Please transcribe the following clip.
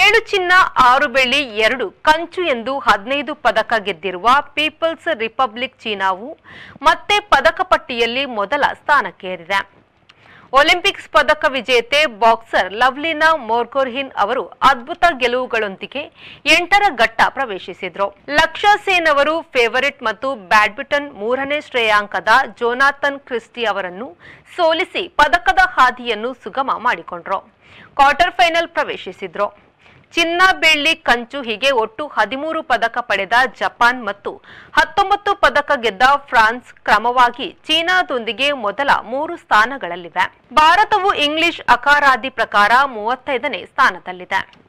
ಏಳು ಚಿನ್ನ ಆರು ಬೆಳ್ಳಿ ಎರಡು ಕಂಚು ಎಂದು ಹದಿನೈದು ಪದಕ ಗೆದ್ದಿರುವ ಪೀಪಲ್ಸ್ ರಿಪಬ್ಲಿಕ್ ಚೀನಾವು ಮತ್ತೆ ಪದಕ ಪಟ್ಟಿಯಲ್ಲಿ ಮೊದಲ ಸ್ಥಾನಕ್ಕೇರಿದೆ ಒಲಿಂಪಿಕ್ಸ್ ಪದಕ ವಿಜೇತೆ ಬಾಕ್ಸರ್ ಲವ್ಲಿನಾ ಮೋರ್ಕೋರ್ಹಿನ್ ಅವರು ಅದ್ಭುತ ಗೆಲುವುಗಳೊಂದಿಗೆ ಎಂಟರ ಘಟ್ಟ ಪ್ರವೇಶಿಸಿದ್ರು ಲಕ್ಷ ಸೇನ್ ಅವರು ಫೇವರಿಟ್ ಮತ್ತು ಬ್ಯಾಡ್ಮಿಂಟನ್ ಮೂರನೇ ಶ್ರೇಯಾಂಕದ ಜೋನಾಥನ್ ಕ್ರಿಸ್ಟಿ ಅವರನ್ನು ಸೋಲಿಸಿ ಪದಕದ ಹಾದಿಯನ್ನು ಸುಗಮ ಮಾಡಿಕೊಂಡ್ರು ಕ್ವಾರ್ಟರ್ ಫೈನಲ್ ಪ್ರವೇಶಿಸಿದ್ರು ಚಿನ್ನ ಬೆಳ್ಳಿ ಕಂಚು ಹೀಗೆ ಒಟ್ಟು ಹದಿಮೂರು ಪದಕ ಪಡೆದ ಜಪಾನ್ ಮತ್ತು ಹತ್ತೊಂಬತ್ತು ಪದಕ ಗೆದ್ದ ಫ್ರಾನ್ಸ್ ಕ್ರಮವಾಗಿ ಚೀನಾದೊಂದಿಗೆ ಮೊದಲ ಮೂರು ಸ್ಥಾನಗಳಲ್ಲಿವೆ ಭಾರತವು ಇಂಗ್ಲಿಷ್ ಅಕಾರಾದಿ ಪ್ರಕಾರ ಮೂವತ್ತೈದನೇ ಸ್ಥಾನದಲ್ಲಿದೆ